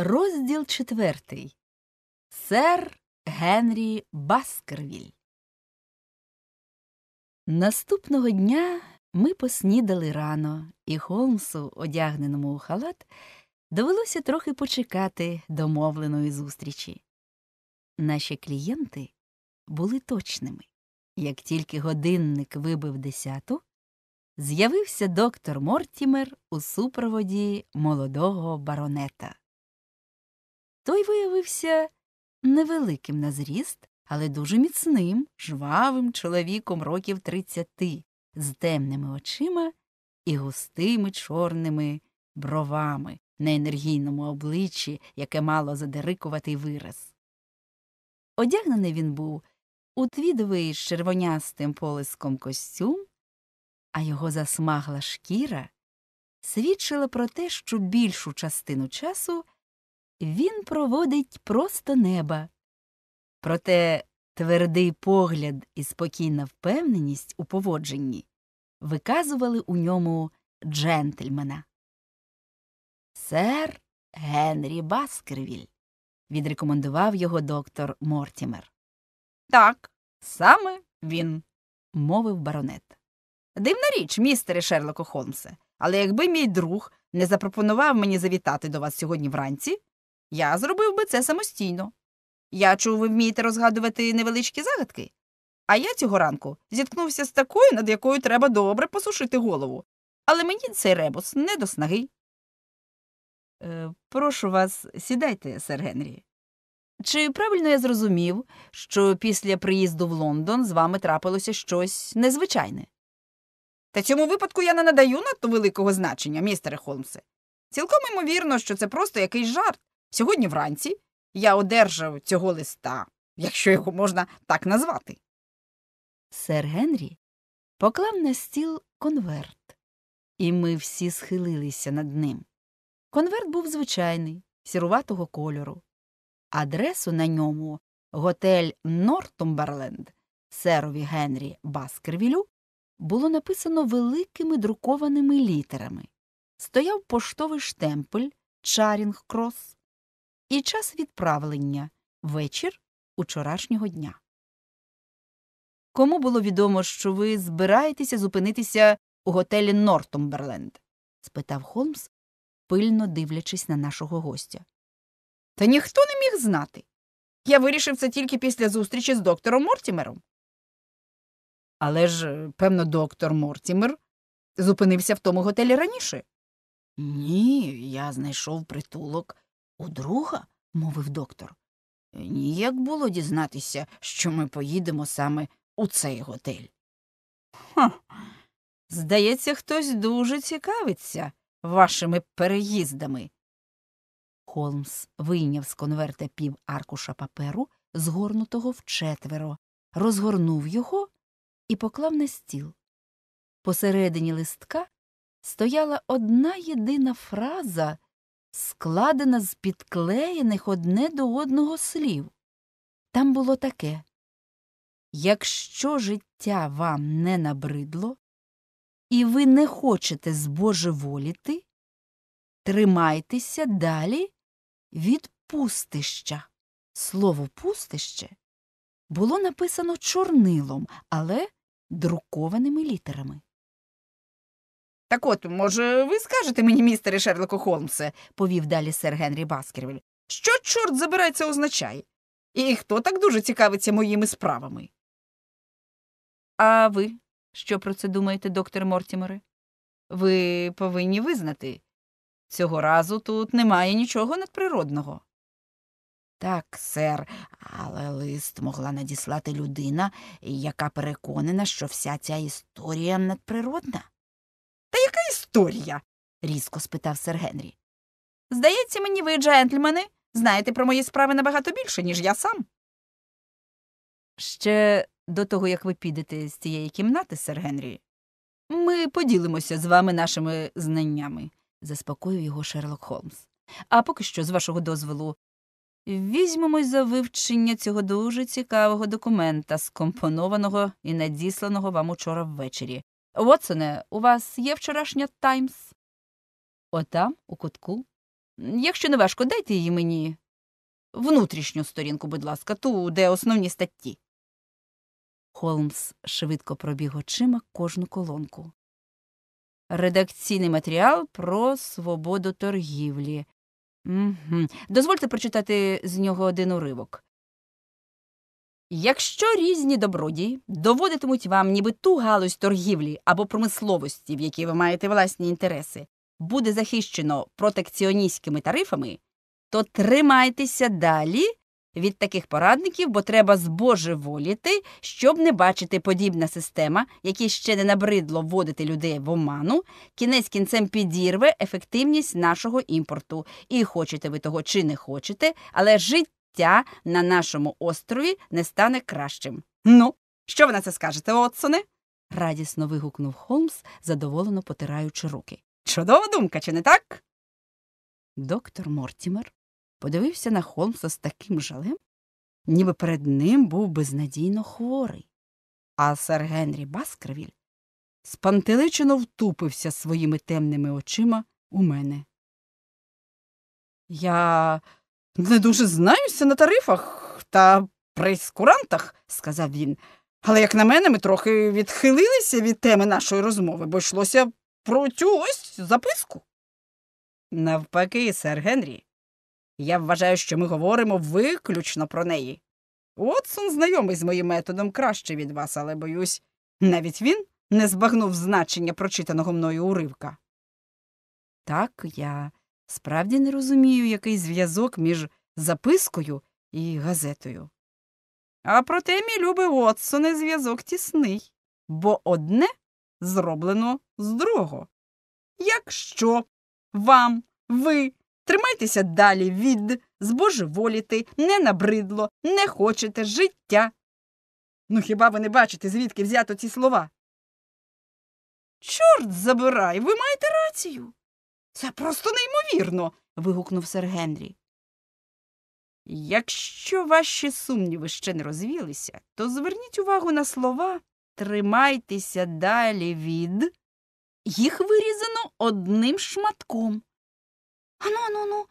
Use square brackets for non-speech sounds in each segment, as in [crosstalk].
Розділ четвертий Сер Генрі Баскервіль. Наступного дня ми поснідали рано, і Холмсу, одягненому у халат, довелося трохи почекати домовленої зустрічі. Наші клієнти були точними. Як тільки годинник вибив десяту, з'явився доктор Мортімер у супроводі молодого баронета. Той виявився невеликим на зріст, але дуже міцним, жвавим чоловіком років тридцяти, з темними очима і густими чорними бровами на енергійному обличчі, яке мало задерикуватий вираз. Одягнений він був у твідовий з червонястим полиском костюм, а його засмагла шкіра свідчила про те, що більшу частину часу він проводить просто неба. Проте твердий погляд і спокійна впевненість у поводженні виказували у ньому джентльмена. Сер Генрі Баскервіль, відрекомендував його доктор Мортімер. Так, саме він, мовив баронет. Дивна річ, містере Шерлоко Холмсе, але якби мій друг не запропонував мені завітати до вас сьогодні вранці, я зробив би це самостійно. Я чув, ви вмієте розгадувати невеличкі загадки. А я цього ранку зіткнувся з такою, над якою треба добре посушити голову. Але мені цей ребус не до снаги. Е, прошу вас, сідайте, сер Генрі. Чи правильно я зрозумів, що після приїзду в Лондон з вами трапилося щось незвичайне? Та цьому випадку я не надаю надто великого значення, містере Холмсе. Цілком імовірно, що це просто якийсь жарт. Сьогодні вранці я одержав цього листа, якщо його можна так назвати. Сер Генрі поклав на стіл конверт, і ми всі схилилися над ним. Конверт був звичайний, сіруватого кольору. Адресу на ньому готель Нортумберленд серові Генрі Баскервілю було написано великими друкованими літерами. Стояв поштовий штемпель Чарінг Крос, і час відправлення вечір учорашнього дня. Кому було відомо, що ви збираєтеся зупинитися у готелі Нортумберленд? спитав Холмс, пильно дивлячись на нашого гостя. Та ніхто не міг знати. Я вирішив це тільки після зустрічі з доктором Мортімером. Але ж, певно, доктор Мортімер зупинився в тому готелі раніше. Ні, я знайшов притулок у друга? мовив доктор. Ніяк було дізнатися, що ми поїдемо саме у цей готель. Ха. Здається, хтось дуже цікавиться вашими переїздами. Холмс вийняв з конверта пів аркуша паперу, згорнутого вчетверо, розгорнув його і поклав на стіл. Посередині листка стояла одна єдина фраза, складена з підклеєних одне до одного слів. Там було таке Якщо життя вам не набридло, і ви не хочете збожеволіти, тримайтеся далі від пустища. Слово пустище було написано чорнилом, але друкованими літерами. Так от, може, ви скажете мені, містере Шерлоку Холмсе, повів далі сер Генрі Баскервіль, що чорт забирай означає? І хто так дуже цікавиться моїми справами? А ви що про це думаєте, доктор Мортімере? Ви повинні визнати. Цього разу тут немає нічого надприродного. Так, сер, але лист могла надіслати людина, яка переконана, що вся ця історія надприродна історія? різко спитав сер Генрі. Здається, мені ви, джентльмени, знаєте про мої справи набагато більше, ніж я сам. Ще до того, як ви підете з цієї кімнати, сер Генрі, ми поділимося з вами нашими знаннями, заспокоїв його Шерлок Холмс. А поки що, з вашого дозволу, візьмемось за вивчення цього дуже цікавого документа, скомпонованого і надісланого вам учора ввечері, Вотсоне, у вас є вчорашня Таймс? Отам, у кутку. Якщо не важко, дайте її мені. Внутрішню сторінку, будь ласка, ту, де основні статті. Холмс швидко пробіг очима кожну колонку. Редакційний матеріал про свободу торгівлі. Угу. Дозвольте прочитати з нього один уривок. Якщо різні добродії доводитимуть вам, ніби ту галузь торгівлі або промисловості, в якій ви маєте власні інтереси, буде захищено протекціоністськими тарифами, то тримайтеся далі від таких порадників, бо треба збожеволіти, щоб не бачити подібна система, яка ще не набридло вводити людей в оману, кінець кінцем підірве ефективність нашого імпорту. І хочете ви того чи не хочете, але життя життя на нашому острові не стане кращим. Ну, що ви на це скажете, Отсоне? радісно вигукнув Холмс, задоволено потираючи руки. Чудова думка, чи не так? Доктор Мортімер подивився на Холмса з таким жалем, ніби перед ним був безнадійно хворий. А сер Генрі Баскервіль спантеличено втупився своїми темними очима у мене. Я не дуже знаюся на тарифах та прейскурантах, сказав він. Але, як на мене, ми трохи відхилилися від теми нашої розмови, бо йшлося про цю ось записку. Навпаки, сер Генрі, я вважаю, що ми говоримо виключно про неї. Отсон знайомий з моїм методом краще від вас, але боюсь, навіть він не збагнув значення прочитаного мною уривка. Так я Справді не розумію, який зв'язок між запискою і газетою. А проте, мій любий Отсоне, зв'язок тісний, бо одне зроблено з другого. Якщо вам, ви тримайтеся далі від збожеволіти, не набридло, не хочете життя. Ну, хіба ви не бачите, звідки взято ці слова? Чорт забирай, ви маєте рацію. Це просто неймовірно. вигукнув сер Генрі. Якщо ваші сумніви ще не розвілися, то зверніть увагу на слова тримайтеся далі від. Їх вирізано одним шматком. Ану, ану, ну.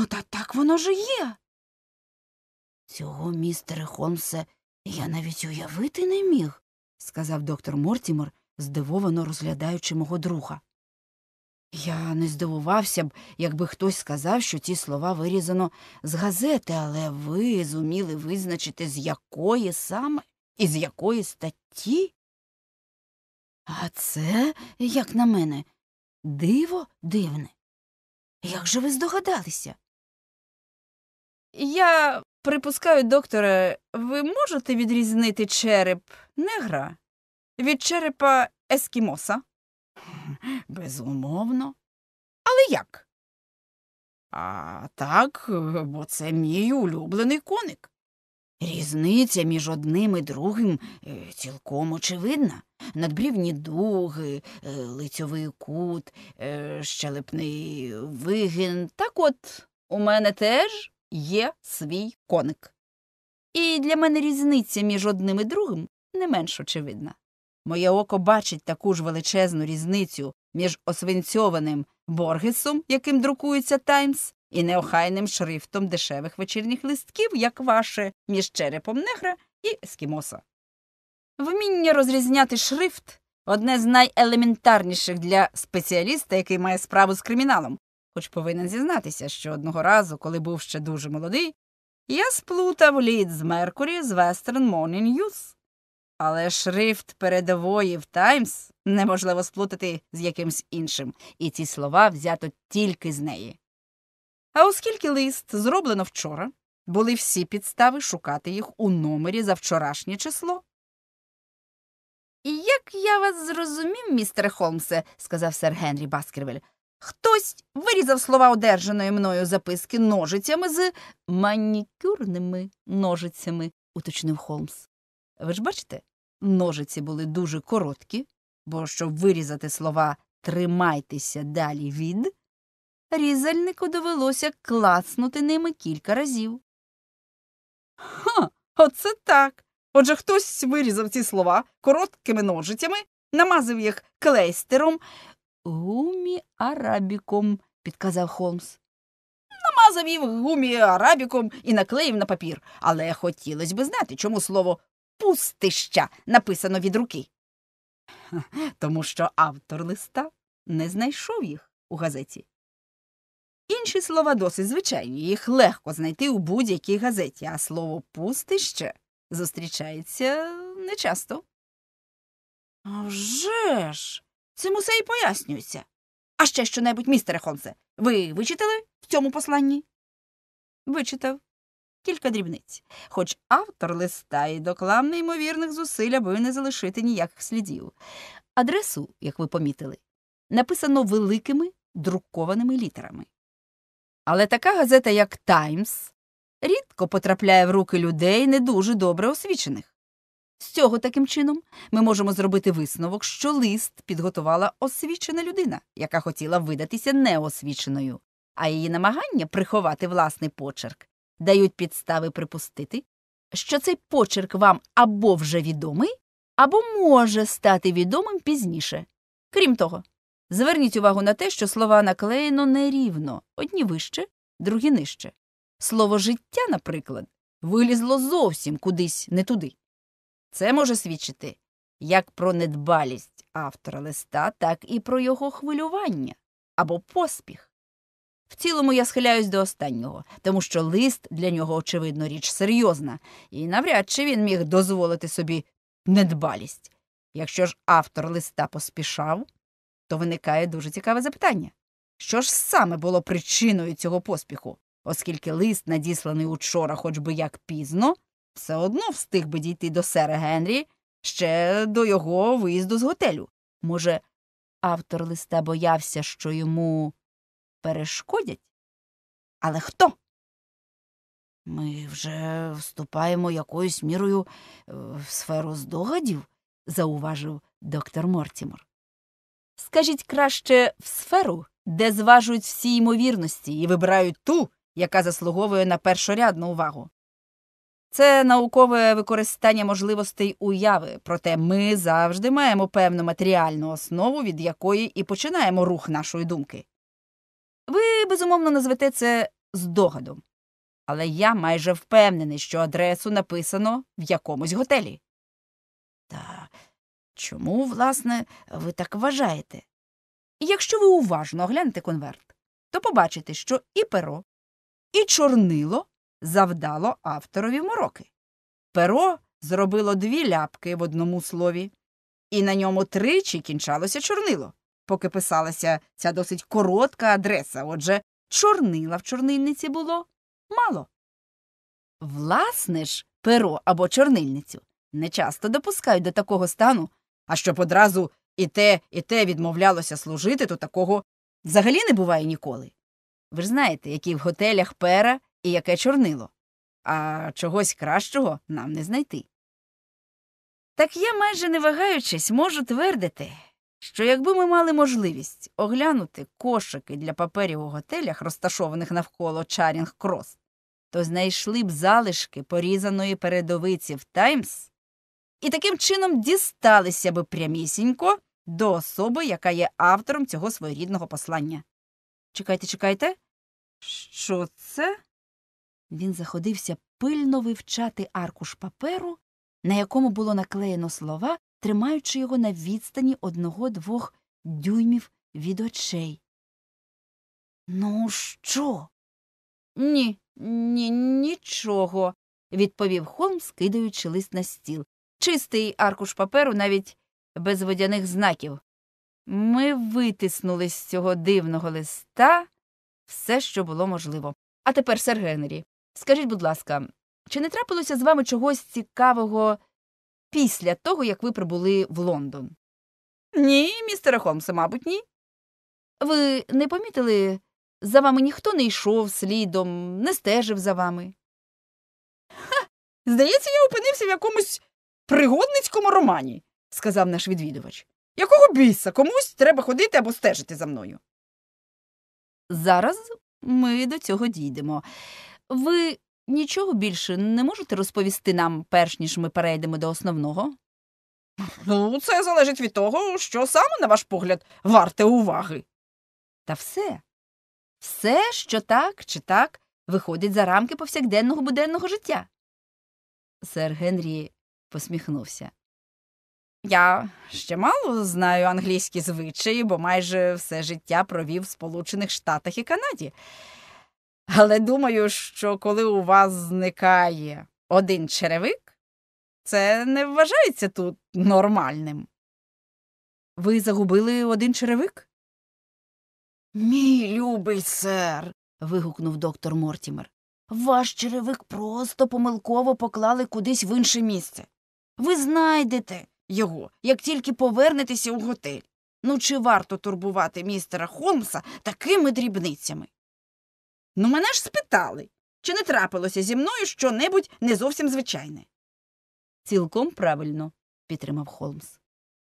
О, та так воно ж є. Цього, містере Холмсе, я навіть уявити не міг, сказав доктор Мортімор, здивовано розглядаючи мого друга. Я не здивувався б, якби хтось сказав, що ці слова вирізано з газети, але ви зуміли визначити, з якої саме і з якої статті? А це, як на мене, диво дивне. Як же ви здогадалися? Я припускаю, докторе, ви можете відрізнити череп негра від черепа ескімоса? [laughs] безумовно. Але як? А так, бо це мій улюблений коник. Різниця між одним і другим е, цілком очевидна. Надбрівні дуги, е, лицьовий кут, е, щелепний вигін. Так от у мене теж є свій коник. І для мене різниця між одним і другим не менш очевидна. Моє око бачить таку ж величезну різницю між освинцьованим Боргесом, яким друкується Таймс, і неохайним шрифтом дешевих вечірніх листків, як ваше, між черепом негра і ескімоса. Вміння розрізняти шрифт одне з найелементарніших для спеціаліста, який має справу з криміналом, хоч повинен зізнатися, що одного разу, коли був ще дуже молодий, я сплутав лід з Меркурі з Western Morning News. Але шрифт передової в Таймс неможливо сплутати з якимсь іншим, і ці слова взято тільки з неї. А оскільки лист зроблено вчора, були всі підстави шукати їх у номері за вчорашнє число. як я вас зрозумів, містере Холмсе, сказав сер Генрі Баскервель, хтось вирізав слова одержаної мною записки ножицями з манікюрними ножицями, уточнив Холмс. Ви ж бачите, Ножиці були дуже короткі, бо щоб вирізати слова тримайтеся далі від, різальнику довелося класнути ними кілька разів. Ха, оце так. Отже хтось вирізав ці слова короткими ножицями, намазав їх клейстером, гумі-арабіком, підказав Холмс. Намазав їх гумі-арабіком і наклеїв на папір, але хотілося б знати, чому слово пустища написано від руки. [laughs] Тому що автор листа не знайшов їх у газеті. Інші слова досить звичайні, їх легко знайти у будь-якій газеті, а слово пустище зустрічається нечасто. А вже ж, цим усе і пояснюється. А ще що небудь, містере Хонсе, ви вичитали в цьому посланні? Вичитав, кілька дрібниць, хоч автор листа і доклав неймовірних зусиль, аби не залишити ніяких слідів. Адресу, як ви помітили, написано великими друкованими літерами. Але така газета, як Таймс, рідко потрапляє в руки людей не дуже добре освічених. З цього таким чином ми можемо зробити висновок, що лист підготувала освічена людина, яка хотіла видатися неосвіченою, а її намагання приховати власний почерк дають підстави припустити, що цей почерк вам або вже відомий, або може стати відомим пізніше. Крім того, зверніть увагу на те, що слова наклеєно нерівно одні вище, другі нижче. Слово життя, наприклад, вилізло зовсім кудись не туди. Це може свідчити як про недбалість автора листа, так і про його хвилювання або поспіх. В цілому я схиляюсь до останнього, тому що лист для нього, очевидно, річ серйозна, і навряд чи він міг дозволити собі недбалість. Якщо ж автор листа поспішав, то виникає дуже цікаве запитання що ж саме було причиною цього поспіху, оскільки лист, надісланий учора, хоч би як пізно, все одно встиг би дійти до сера Генрі ще до його виїзду з готелю. Може, автор листа боявся, що йому перешкодять. Але хто? Ми вже вступаємо якоюсь мірою е, в сферу здогадів, зауважив доктор Мортімор. Скажіть краще в сферу, де зважують всі ймовірності і вибирають ту, яка заслуговує на першорядну увагу. Це наукове використання можливостей уяви, проте ми завжди маємо певну матеріальну основу, від якої і починаємо рух нашої думки. Ви, безумовно, назвете це здогадом. Але я майже впевнений, що адресу написано в якомусь готелі. Та чому, власне, ви так вважаєте? Якщо ви уважно оглянете конверт, то побачите, що і перо, і чорнило завдало авторові мороки. Перо зробило дві ляпки в одному слові, і на ньому тричі кінчалося чорнило. Поки писалася ця досить коротка адреса, отже, чорнила в чорнильниці було мало. Власне ж, перо або чорнильницю не часто допускають до такого стану, а щоб одразу і те, і те відмовлялося служити, то такого взагалі не буває ніколи. Ви ж знаєте, які в готелях пера і яке чорнило, а чогось кращого нам не знайти. Так я майже не вагаючись можу твердити що якби ми мали можливість оглянути кошики для паперів у готелях, розташованих навколо Чарінг Крос, то знайшли б залишки порізаної передовиці в Таймс і таким чином дісталися б прямісінько до особи, яка є автором цього своєрідного послання. Чекайте, чекайте, що це? Він заходився пильно вивчати аркуш паперу, на якому було наклеєно слова, тримаючи його на відстані одного-двох дюймів від очей. Ну, що? Ні, ні, нічого, відповів Холм, скидаючи лист на стіл. Чистий аркуш паперу навіть без водяних знаків. Ми витиснули з цього дивного листа все, що було можливо. А тепер, сер Генрі, скажіть, будь ласка, чи не трапилося з вами чогось цікавого? після того, як ви прибули в Лондон? Ні, містере Холмсе, мабуть, ні. Ви не помітили, за вами ніхто не йшов слідом, не стежив за вами? Ха, Здається, я опинився в якомусь пригодницькому романі, сказав наш відвідувач. Якого біса комусь треба ходити або стежити за мною? Зараз ми до цього дійдемо. Ви Нічого більше не можете розповісти нам, перш ніж ми перейдемо до основного? Ну, це залежить від того, що саме, на ваш погляд, варте уваги. Та все, все, що так чи так виходить за рамки повсякденного буденного життя. Сер Генрі посміхнувся. Я ще мало знаю англійські звичаї, бо майже все життя провів в Сполучених Штатах і Канаді. Але думаю, що коли у вас зникає один черевик, це не вважається тут нормальним. Ви загубили один черевик? Мій любий сер. вигукнув доктор Мортімер. Ваш черевик просто помилково поклали кудись в інше місце. Ви знайдете його, як тільки повернетеся у готель. Ну, чи варто турбувати містера Холмса такими дрібницями? Ну, мене ж спитали, чи не трапилося зі мною щонебудь не зовсім звичайне. Цілком правильно, підтримав Холмс.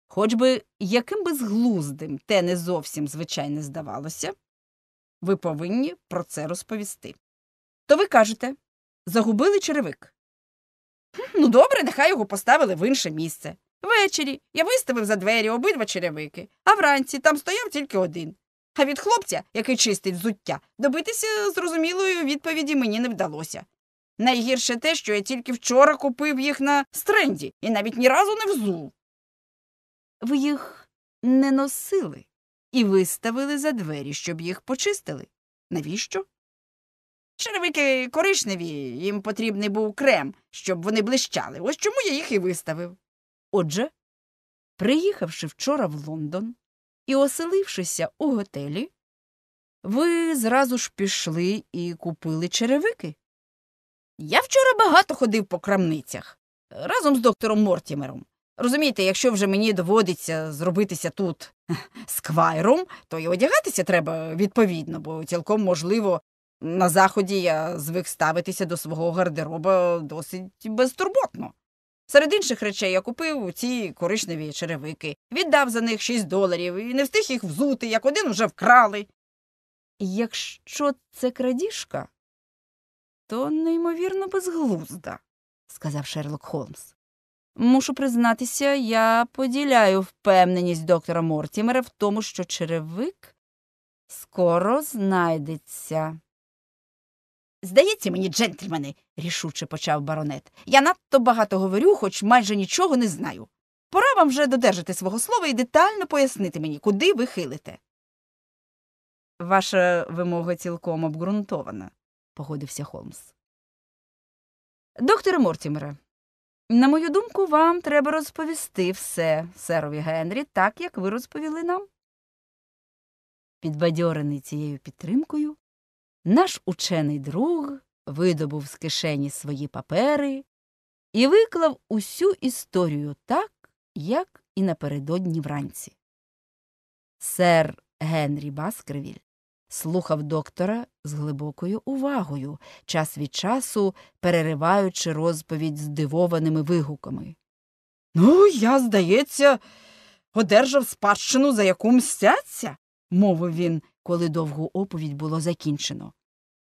Хоч би яким би зглуздим те не зовсім звичайне здавалося, ви повинні про це розповісти. То ви кажете загубили черевик. Ну, добре, нехай його поставили в інше місце. Ввечері я виставив за двері обидва черевики, а вранці там стояв тільки один. А від хлопця, який чистить взуття, добитися зрозумілої відповіді мені не вдалося. Найгірше те, що я тільки вчора купив їх на стренді і навіть ні разу не взув. Ви їх не носили і виставили за двері, щоб їх почистили. Навіщо? Черевики коричневі, їм потрібний був крем, щоб вони блищали. Ось чому я їх і виставив. Отже, приїхавши вчора в Лондон, і, оселившися у готелі, ви зразу ж пішли і купили черевики? Я вчора багато ходив по крамницях разом з доктором Мортімером. Розумієте, якщо вже мені доводиться зробитися тут сквайром, то й одягатися треба відповідно, бо цілком можливо на заході я звик ставитися до свого гардероба досить безтурботно. Серед інших речей я купив ці коричневі черевики, віддав за них шість доларів і не встиг їх взути, як один уже вкрали. Якщо це крадіжка, то неймовірно безглузда, сказав Шерлок Холмс. Мушу признатися, я поділяю впевненість доктора Мортімера в тому, що черевик скоро знайдеться. Здається мені, джентльмени, рішуче почав баронет. Я надто багато говорю, хоч майже нічого не знаю. Пора вам вже додержати свого слова і детально пояснити мені, куди ви хилите. Ваша вимога цілком обґрунтована, погодився Холмс. Докторе Мортімере, на мою думку, вам треба розповісти все серові Генрі, так як ви розповіли нам. Підбадьорений цією підтримкою, наш учений друг видобув з кишені свої папери і виклав усю історію так, як і напередодні вранці. Сер Генрі Баскервіль слухав доктора з глибокою увагою, час від часу перериваючи розповідь здивованими вигуками. Ну, я, здається, одержав спадщину, за яку мстяться, мовив він коли довгу оповідь було закінчено.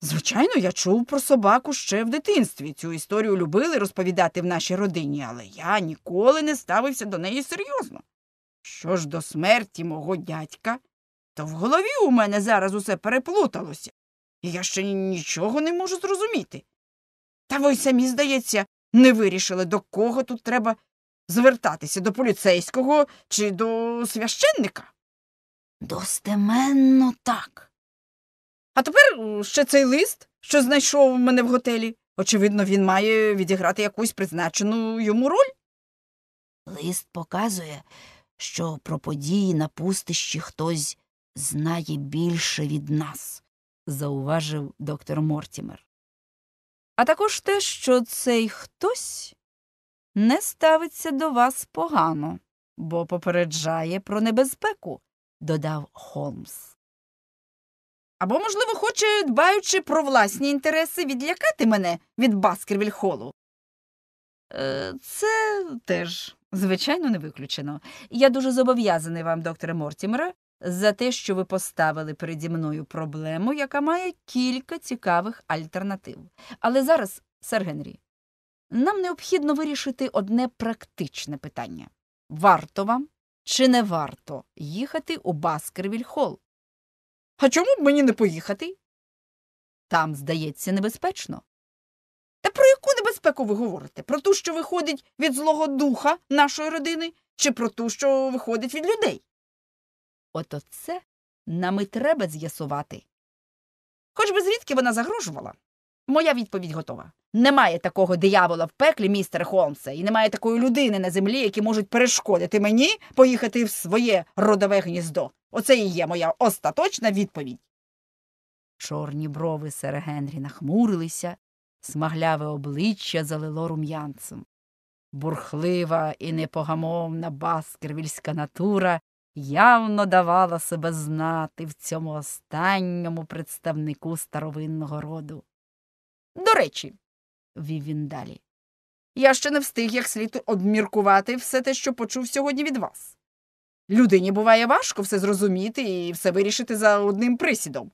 Звичайно, я чув про собаку ще в дитинстві. Цю історію любили розповідати в нашій родині, але я ніколи не ставився до неї серйозно. Що ж до смерті мого дядька, то в голові у мене зараз усе переплуталося, і я ще нічого не можу зрозуміти. Та ви самі, здається, не вирішили, до кого тут треба звертатися до поліцейського чи до священника. Достеменно так. А тепер е, ще цей лист, що знайшов мене в готелі. Очевидно, він має відіграти якусь призначену йому роль. Лист показує, що про події на пустищі хтось знає більше від нас, зауважив доктор Мортімер. А також те, що цей хтось не ставиться до вас погано, бо попереджає про небезпеку, додав Холмс. Або, можливо, хоче, дбаючи про власні інтереси, відлякати мене від Баскервіль холу. Е, це теж, звичайно, не виключено. Я дуже зобов'язаний вам, докторе Мортімера, за те, що ви поставили переді мною проблему, яка має кілька цікавих альтернатив. Але зараз, сер Генрі, нам необхідно вирішити одне практичне питання. Варто вам чи не варто їхати у Баскервільхол? А чому б мені не поїхати? Там, здається, небезпечно. Та про яку небезпеку ви говорите? Про ту, що виходить від злого духа нашої родини, чи про ту, що виходить від людей? От оце нам і треба з'ясувати. Хоч би звідки вона загрожувала, Моя відповідь готова. Немає такого диявола в пеклі, містер Холмсе, і немає такої людини на землі, які можуть перешкодити мені поїхати в своє родове гніздо. Оце і є моя остаточна відповідь. Чорні брови сера Генрі нахмурилися, смагляве обличчя залило рум'янцем. Бурхлива і непогамовна баскервільська натура явно давала себе знати в цьому останньому представнику старовинного роду. До речі, вів він далі. Я ще не встиг як слід обміркувати все те, що почув сьогодні від вас. Людині буває важко все зрозуміти і все вирішити за одним присідом.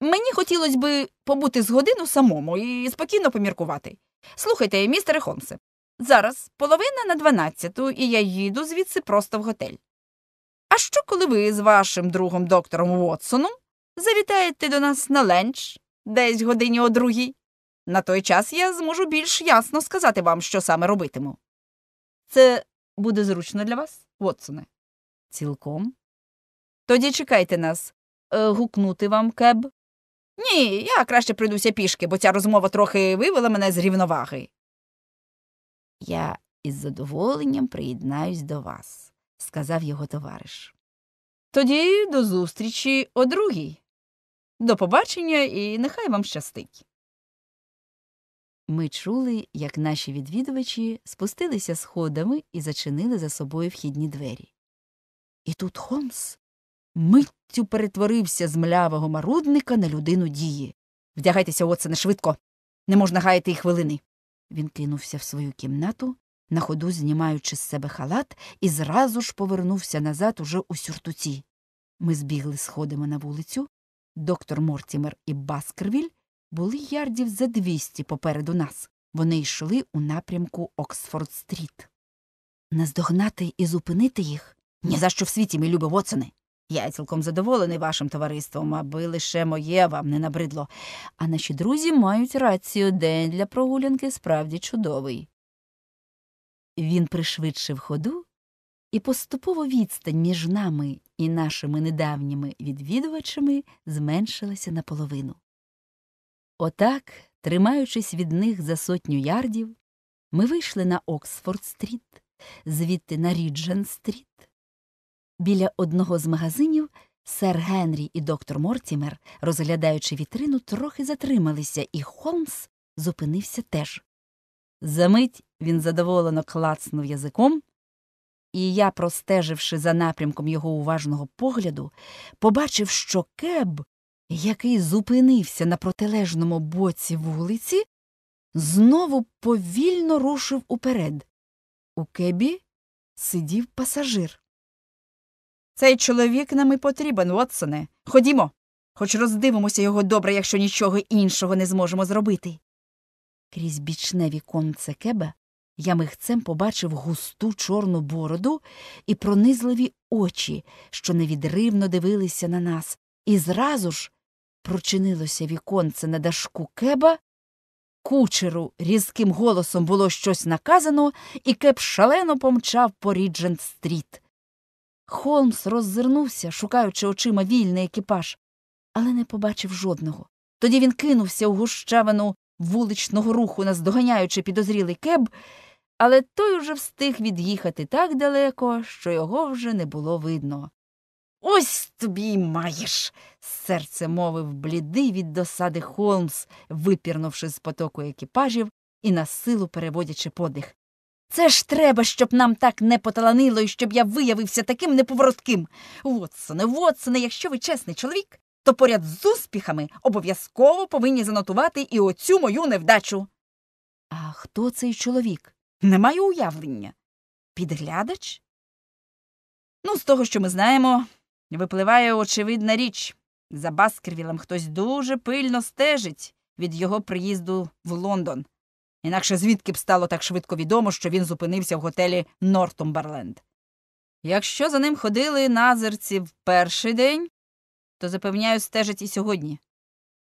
Мені хотілося би побути з годину самому і спокійно поміркувати. Слухайте, містере Холмсе, зараз половина на дванадцяту, і я їду звідси просто в готель. А що, коли ви з вашим другом доктором Уотсоном завітаєте до нас на ленч десь годині о другій. На той час я зможу більш ясно сказати вам, що саме робитиму. Це буде зручно для вас, Вотсоне? Цілком. Тоді чекайте нас, е, гукнути вам кеб. Ні, я краще прийдуся пішки, бо ця розмова трохи вивела мене з рівноваги. Я із задоволенням приєднаюсь до вас, сказав його товариш. Тоді до зустрічі о другій. До побачення і нехай вам щастить. Ми чули, як наші відвідувачі спустилися сходами і зачинили за собою вхідні двері. І тут Холмс миттю перетворився з млявого марудника на людину дії. Вдягайтеся, Отсене, швидко. Не можна гаяти й хвилини. Він кинувся в свою кімнату, на ходу знімаючи з себе халат, і зразу ж повернувся назад уже у сюртуці. Ми збігли сходами на вулицю, Доктор Мортімер і Баскервіль були ярдів за двісті попереду нас. Вони йшли у напрямку Оксфорд Стріт. Наздогнати і зупинити їх? Ні за що в світі, мій любе Вотсоне. Я цілком задоволений вашим товариством, аби лише моє вам не набридло. А наші друзі мають рацію день для прогулянки справді чудовий. Він пришвидшив ходу і поступово відстань між нами і нашими недавніми відвідувачами зменшилася наполовину. Отак, тримаючись від них за сотню ярдів, ми вийшли на Оксфорд стріт, звідти на Ріджен стріт. Біля одного з магазинів сер Генрі і доктор Мортімер, розглядаючи вітрину, трохи затрималися, і Холмс зупинився теж. Замить він задоволено клацнув язиком і я, простеживши за напрямком його уважного погляду, побачив, що кеб, який зупинився на протилежному боці вулиці, знову повільно рушив уперед. У кебі сидів пасажир. Цей чоловік нам і потрібен, Вотсоне. Ходімо, хоч роздивимося його добре, якщо нічого іншого не зможемо зробити. Крізь бічне віконце кеба я мигцем побачив густу чорну бороду і пронизливі очі, що невідривно дивилися на нас, і зразу ж прочинилося віконце на дашку кеба. Кучеру різким голосом було щось наказано, і кеп шалено помчав по ріджент стріт. Холмс роззирнувся, шукаючи очима вільний екіпаж, але не побачив жодного. Тоді він кинувся у гущавину вуличного руху, наздоганяючи підозрілий кеб але той уже встиг від'їхати так далеко, що його вже не було видно. Ось тобі й маєш, серце мовив блідий від досади Холмс, випірнувши з потоку екіпажів і на силу переводячи подих. Це ж треба, щоб нам так не поталанило і щоб я виявився таким неповоротким. Вотсоне, Вотсоне, якщо ви чесний чоловік, то поряд з успіхами обов'язково повинні занотувати і оцю мою невдачу. А хто цей чоловік? Немає уявлення. Підглядач? Ну, з того, що ми знаємо, випливає очевидна річ. За Баскервілем хтось дуже пильно стежить від його приїзду в Лондон. Інакше звідки б стало так швидко відомо, що він зупинився в готелі Нортумберленд. Якщо за ним ходили назирці в перший день, то запевняю, стежить і сьогодні.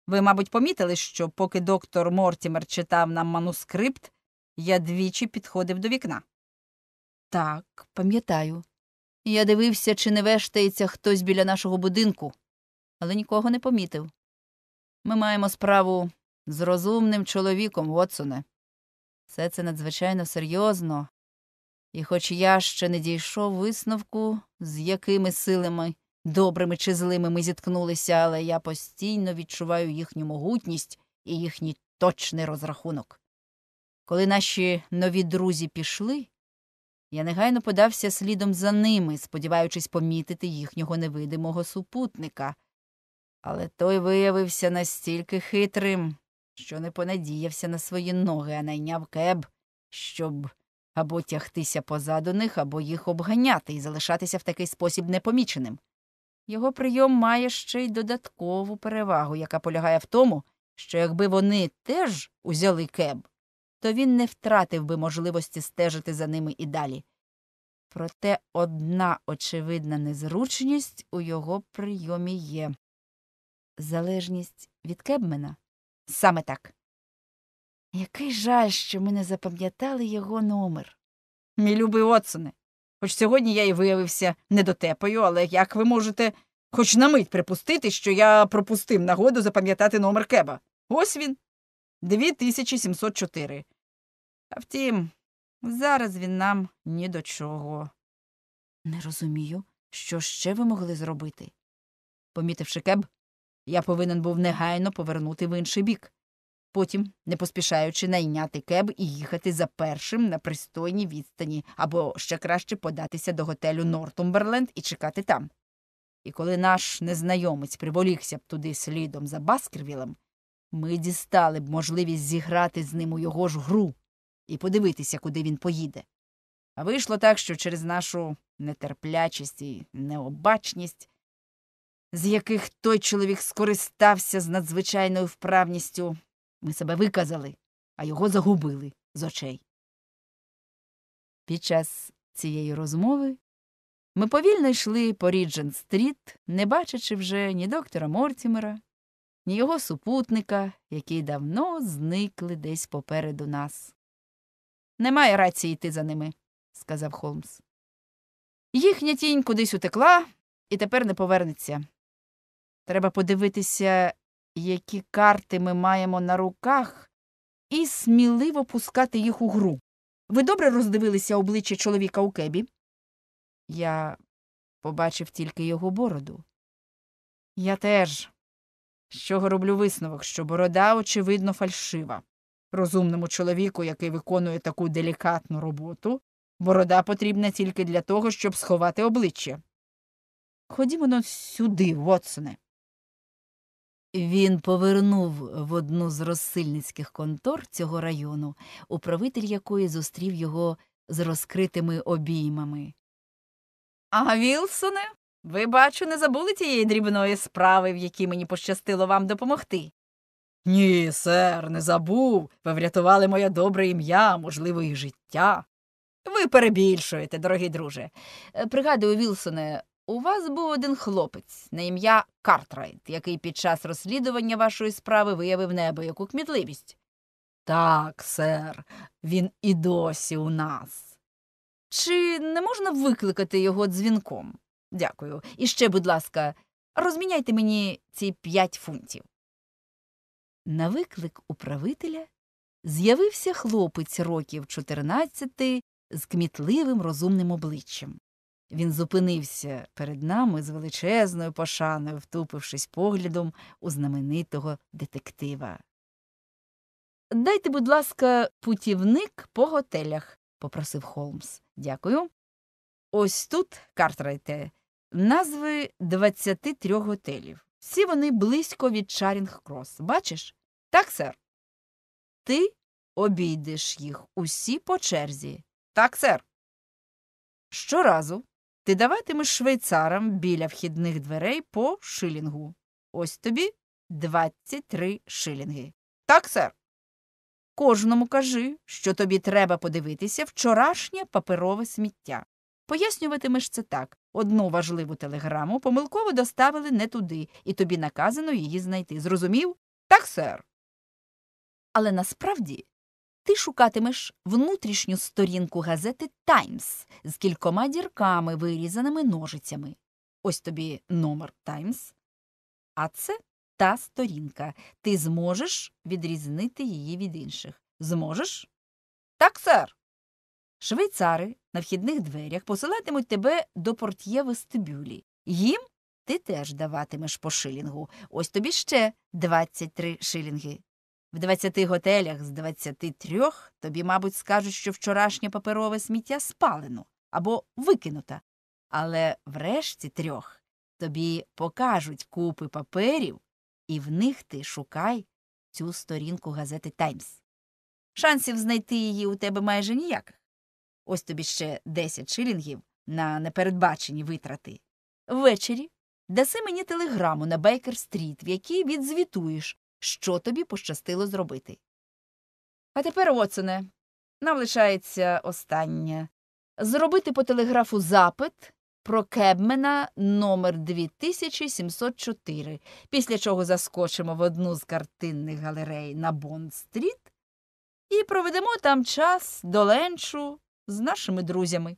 Ви, мабуть, помітили, що поки доктор Мортімер читав нам манускрипт, я двічі підходив до вікна. Так, пам'ятаю. Я дивився, чи не вештається хтось біля нашого будинку, але нікого не помітив. Ми маємо справу з розумним чоловіком, Вотсоне. Все це надзвичайно серйозно, і хоч я ще не дійшов висновку, з якими силами, добрими чи злими ми зіткнулися, але я постійно відчуваю їхню могутність і їхній точний розрахунок. Коли наші нові друзі пішли, я негайно подався слідом за ними, сподіваючись помітити їхнього невидимого супутника. Але той виявився настільки хитрим, що не понадіявся на свої ноги, а найняв кеб, щоб або тягтися позаду них, або їх обганяти і залишатися в такий спосіб непоміченим. Його прийом має ще й додаткову перевагу, яка полягає в тому, що якби вони теж узяли кеб, то він не втратив би можливості стежити за ними і далі. Проте одна очевидна незручність у його прийомі є залежність від Кебмена? Саме так. Який жаль, що ми не запам'ятали його номер. Мій любий Отсоне, хоч сьогодні я і виявився недотепою, але як ви можете хоч на мить припустити, що я пропустив нагоду запам'ятати номер кеба? Ось він. 2704. А втім, зараз він нам ні до чого. Не розумію, що ще ви могли зробити. Помітивши кеб, я повинен був негайно повернути в інший бік, потім, не поспішаючи найняти кеб і їхати за першим на пристойній відстані, або ще краще податися до готелю Нортумберленд і чекати там. І коли наш незнайомець приволікся б туди слідом за Баскервілем, ми дістали б можливість зіграти з ним у його ж гру і подивитися, куди він поїде. А вийшло так, що через нашу нетерплячість і необачність, з яких той чоловік скористався з надзвичайною вправністю, ми себе виказали, а його загубили з очей. Під час цієї розмови ми повільно йшли по Ріджен стріт, не бачачи вже ні доктора Мортімера, ні його супутника, які давно зникли десь попереду нас. Немає рації йти за ними, сказав Холмс. Їхня тінь кудись утекла і тепер не повернеться. Треба подивитися, які карти ми маємо на руках, і сміливо пускати їх у гру. Ви добре роздивилися обличчя чоловіка у кебі? Я побачив тільки його бороду. Я теж, з чого роблю висновок, що борода, очевидно, фальшива. Розумному чоловіку, який виконує таку делікатну роботу, борода потрібна тільки для того, щоб сховати обличчя. Ходімо ну, сюди, Вотсоне. Він повернув в одну з розсильницьких контор цього району, управитель якої зустрів його з розкритими обіймами. А Вілсоне, ви, бачу, не забули тієї дрібної справи, в якій мені пощастило вам допомогти. Ні, сер, не забув. Ви врятували моє добре ім'я, можливо, і життя. Ви перебільшуєте, дорогий друже. Е, пригадую, Вілсоне, у вас був один хлопець на ім'я Картрайт, який під час розслідування вашої справи виявив небо яку кмітливість. Так, сер, він і досі у нас. Чи не можна викликати його дзвінком? Дякую. І ще, будь ласка, розміняйте мені ці п'ять фунтів. На виклик управителя з'явився хлопець років 14 з кмітливим розумним обличчям. Він зупинився перед нами з величезною пошаною, втупившись поглядом у знаменитого детектива. Дайте, будь ласка, путівник по готелях, попросив Холмс. Дякую. Ось тут, Картрайте, назви 23 готелів. Всі вони близько від Чарінг Крос. Бачиш? Так, сер. Ти обійдеш їх усі по черзі. Так, сер. Щоразу ти даватимеш швейцарам біля вхідних дверей по шилінгу. Ось тобі 23 шилінги. Так, сер. Кожному кажи, що тобі треба подивитися вчорашнє паперове сміття. Пояснюватимеш це так. Одну важливу телеграму помилково доставили не туди, і тобі наказано її знайти. Зрозумів? Так, сер. Але насправді ти шукатимеш внутрішню сторінку газети Таймс з кількома дірками, вирізаними ножицями. Ось тобі номер Таймс. А це та сторінка. Ти зможеш відрізнити її від інших. Зможеш? Так, сер. Швейцари на вхідних дверях посилатимуть тебе до порт'є вестибюлі. Їм ти теж даватимеш по шилінгу. Ось тобі ще 23 шилінги. В 20 готелях з 23 тобі, мабуть, скажуть, що вчорашнє паперове сміття спалено або викинуто. Але врешті трьох тобі покажуть купи паперів, і в них ти шукай цю сторінку газети Таймс. Шансів знайти її у тебе майже ніяких. Ось тобі ще 10 шилінгів на непередбачені витрати. Ввечері даси мені телеграму на Бейкер стріт, в якій відзвітуєш, що тобі пощастило зробити. А тепер, Оцене, навлишається останнє зробити по телеграфу запит про кебмена номер 2704, після чого заскочимо в одну з картинних галерей на Бонд-стріт і проведемо там час до ленчу з нашими друзями.